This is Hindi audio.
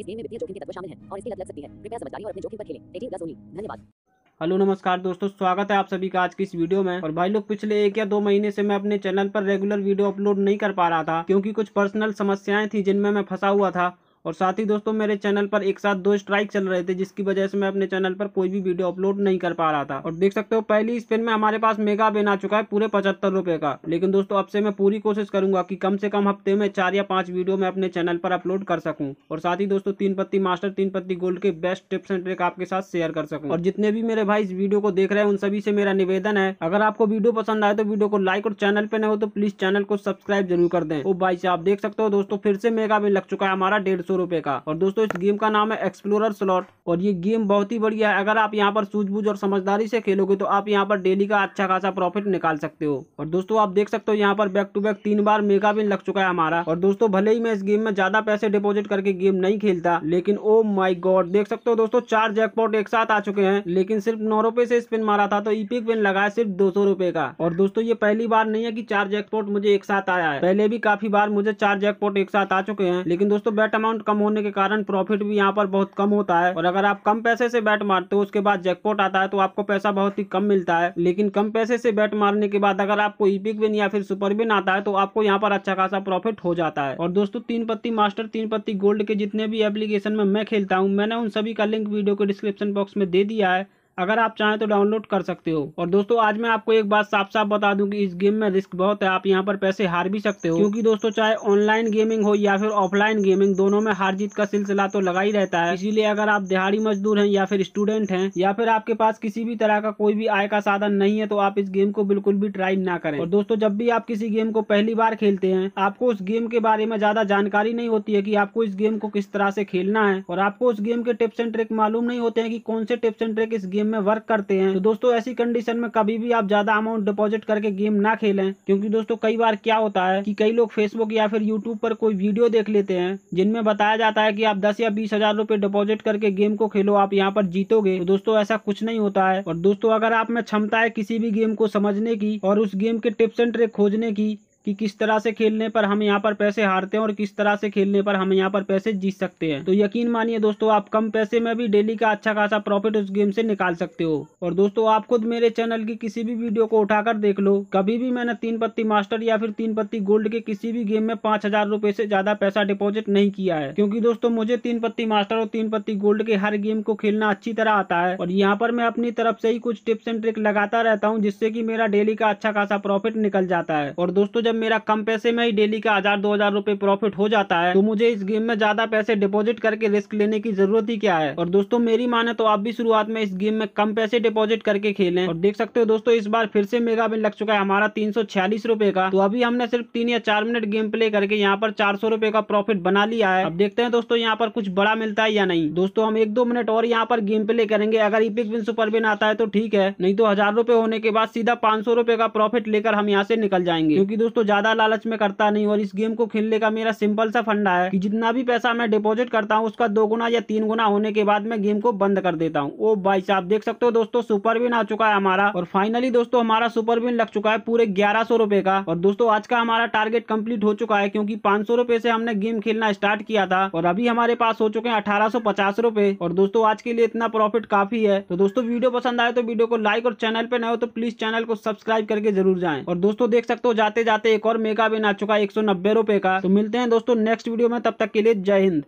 इस गेम में वित्तीय जोखिम के तत्व शामिल हैं और इसकी लत लग सकती है कृपया समझदारी और अपने जोखिम पर खेलें 18 प्लस ओनली धन्यवाद हेलो नमस्कार दोस्तों स्वागत है आप सभी का आज की इस वीडियो में और भाई लोग पिछले एक या दो महीने से मैं अपने चैनल पर रेगुलर वीडियो अपलोड नहीं कर पा रहा था क्योंकि कुछ पर्सनल समस्याएं थी जिनमें मैं फंसा हुआ था और साथ ही दोस्तों मेरे चैनल पर एक साथ दो स्ट्राइक चल रहे थे जिसकी वजह से मैं अपने चैनल पर कोई भी वीडियो अपलोड नहीं कर पा रहा था और देख सकते हो पहली स्पिन में हमारे पास मेगा बेन आ चुका है पूरे पचहत्तर रुपए का लेकिन दोस्तों अब से मैं पूरी कोशिश करूंगा कि कम से कम हफ्ते में चार या पांच वीडियो मैं अपने चैनल पर अपलोड कर सकूँ और साथ ही दोस्तों तीन पत्ती मास्टर तीन पत्ती गोल्ड के बेस्ट टिप्स एंड ट्रिक आपके साथ शेयर कर सकूँ और जितने भी मेरे भाई इस वीडियो को देख रहे हैं उन सभी से मेरा निवेदन है अगर आपको वीडियो पसंद आए तो वीडियो को लाइक और चैनल पर न हो तो प्लीज चैनल को सब्सक्राइब जरूर कर दें ओ भाई आप देख सकते हो दोस्तों फिर से मेगा बेन लग चुका है हमारा डेढ़ सौ रुपए का और दोस्तों इस गेम का नाम है एक्सप्लोरर स्लॉट और ये गेम बहुत ही बढ़िया है अगर आप यहाँ पर सूझबूझ और समझदारी से खेलोगे तो आप यहाँ पर डेली का अच्छा खासा प्रॉफिट निकाल सकते हो और दोस्तों आप देख सकते हो यहाँ पर बैक टू बैक तीन बार मेगा बिन लग चुका है हमारा और दोस्तों भले ही मैं इस गेम में ज्यादा पैसे डिपोजिट करके गेम नहीं खेलता लेकिन ओ माई गॉड देख सकते हो दोस्तों चार जैकपॉट एक साथ आ चुके हैं लेकिन सिर्फ नौ रुपए से स्पिन मारा था तो ईपिक विन लगा सिर्फ दो सौ रुपए का और दोस्तों ये पहली बार नहीं है की चार जैकपॉट मुझे एक साथ आया है पहले भी काफी बार मुझे चार जैकपॉट एक साथ आ चुके हैं लेकिन दोस्तों बैट अमाउंट कम होने के कारण प्रॉफिट भी यहाँ पर बहुत कम होता है और अगर आप कम पैसे से बैट मारते हो उसके बाद जैकपॉट आता है तो आपको पैसा बहुत ही कम मिलता है लेकिन कम पैसे से बैट मारने के बाद अगर आपको ईपिक विन या फिर सुपर विन आता है तो आपको यहाँ पर अच्छा खासा प्रॉफिट हो जाता है और दोस्तों तीन पत्ती मास्टर तीन पत्ती गोल्ड के जितने भी एप्लीकेशन में मैं खेलता हूँ मैंने उन सभी का लिंक वीडियो के डिस्क्रिप्शन बॉक्स में दे दिया है अगर आप चाहें तो डाउनलोड कर सकते हो और दोस्तों आज मैं आपको एक बात साफ साफ बता दूं कि इस गेम में रिस्क बहुत है आप यहाँ पर पैसे हार भी सकते हो क्योंकि दोस्तों चाहे ऑनलाइन गेमिंग हो या फिर ऑफलाइन गेमिंग दोनों में हार जीत का सिलसिला तो लगा ही रहता है इसीलिए अगर आप दिहाड़ी मजदूर है या फिर स्टूडेंट है या फिर आपके पास किसी भी तरह का कोई भी आय का साधन नहीं है तो आप इस गेम को बिल्कुल भी ट्राई ना करें और दोस्तों जब भी आप किसी गेम को पहली बार खेलते हैं आपको उस गेम के बारे में ज्यादा जानकारी नहीं होती है की आपको इस गेम को किस तरह से खेलना है और आपको उस गेम के टिप्स एंड ट्रिक मालूम नहीं होते हैं कि कौन से टिप्स एंड ट्रिक इस गेम गेम में वर्क करते हैं तो दोस्तों ऐसी कंडीशन में कभी भी आप ज्यादा अमाउंट डिपॉजिट करके गेम ना खेलें क्योंकि दोस्तों कई बार क्या होता है कि कई लोग फेसबुक या फिर यूट्यूब पर कोई वीडियो देख लेते हैं जिनमें बताया जाता है कि आप दस या बीस हजार रूपए डिपॉजिट करके गेम को खेलो आप यहाँ पर जीतोगे तो दोस्तों ऐसा कुछ नहीं होता है और दोस्तों अगर आप में क्षमता है किसी भी गेम को समझने की और उस गेम के टिप्स एंड ट्रिक खोजने की कि किस तरह से खेलने पर हम यहाँ पर पैसे हारते हैं और किस तरह से खेलने पर हम यहाँ पर पैसे जीत सकते हैं तो यकीन मानिए दोस्तों आप कम पैसे में भी डेली का अच्छा खासा प्रॉफिट उस गेम से निकाल सकते हो और दोस्तों आप खुद मेरे चैनल की किसी भी वीडियो को उठाकर देख लो कभी भी मैंने तीन पत्ती मास्टर या फिर तीन पत्ती गोल्ड के किसी भी गेम में पांच हजार से ज्यादा पैसा डिपोजिट नहीं किया है क्यूँकी दोस्तों मुझे तीन पत्ती मास्टर और तीन पत्ती गोल्ड के हर गेम को खेलना अच्छी तरह आता है और यहाँ पर मैं अपनी तरफ से ही कुछ टिप्स एंड ट्रिक लगाता रहता हूँ जिससे की मेरा डेली का अच्छा खासा प्रॉफिट निकल जाता है और दोस्तों जब मेरा कम पैसे में ही डेली का हजार दो हजार रूपए प्रॉफिट हो जाता है तो मुझे इस गेम में ज्यादा पैसे डिपॉजिट करके रिस्क लेने की जरूरत ही क्या है और दोस्तों मेरी माने तो आप भी शुरुआत में इस गेम में कम पैसे डिपॉजिट करके खेले और देख सकते हो दोस्तों इस बार फिर से मेगा बिल लग चुका है हमारा तीन सौ का तो अभी हमने सिर्फ तीन या चार मिनट गेम प्ले करके यहाँ पर चार सौ का प्रॉफिट बना लिया है अब देखते हैं दोस्तों यहाँ पर कुछ बड़ा मिलता है या नहीं दोस्तों हम एक दो मिनट और यहाँ पर गेम प्ले करेंगे अगर इपिक बिन सुपर बिन आता है तो ठीक है नहीं तो हजार रुपए होने के बाद सीधा पांच सौ रुपए का प्रॉफिट लेकर हम यहाँ से निकल जाएंगे क्योंकि दोस्तों ज्यादा लालच में करता नहीं और इस गेम को खेलने का मेरा सिंपल सा फंडा है कि जितना भी पैसा मैं डिपॉजिट करता हूँ उसका दो गुना या तीन गुना होने के बाद मैं गेम को बंद कर देता हूँ ओ भाई साहब देख सकते हो दोस्तों सुपर विन आ चुका है हमारा और फाइनली दोस्तों हमारा सुपर विन लग चुका है पूरे ग्यारह सौ का और दोस्तों आज का हमारा टारगेट कम्प्लीट हो चुका है क्यूँकी पांच सौ से हमने गेम खेलना स्टार्ट किया था और अभी हमारे पास हो चुके हैं अठारह और दोस्तों आज के लिए इतना प्रॉफिट काफी है तो दोस्तों वीडियो पसंद आए तो वीडियो को लाइक और चैनल पे नए हो तो प्लीज चैनल को सब्सक्राइब करके जरूर जाए और दोस्तों देख सकते हो जाते जाते एक और मेगा बिन आ चुका है एक का तो मिलते हैं दोस्तों नेक्स्ट वीडियो में तब तक के लिए जय हिंद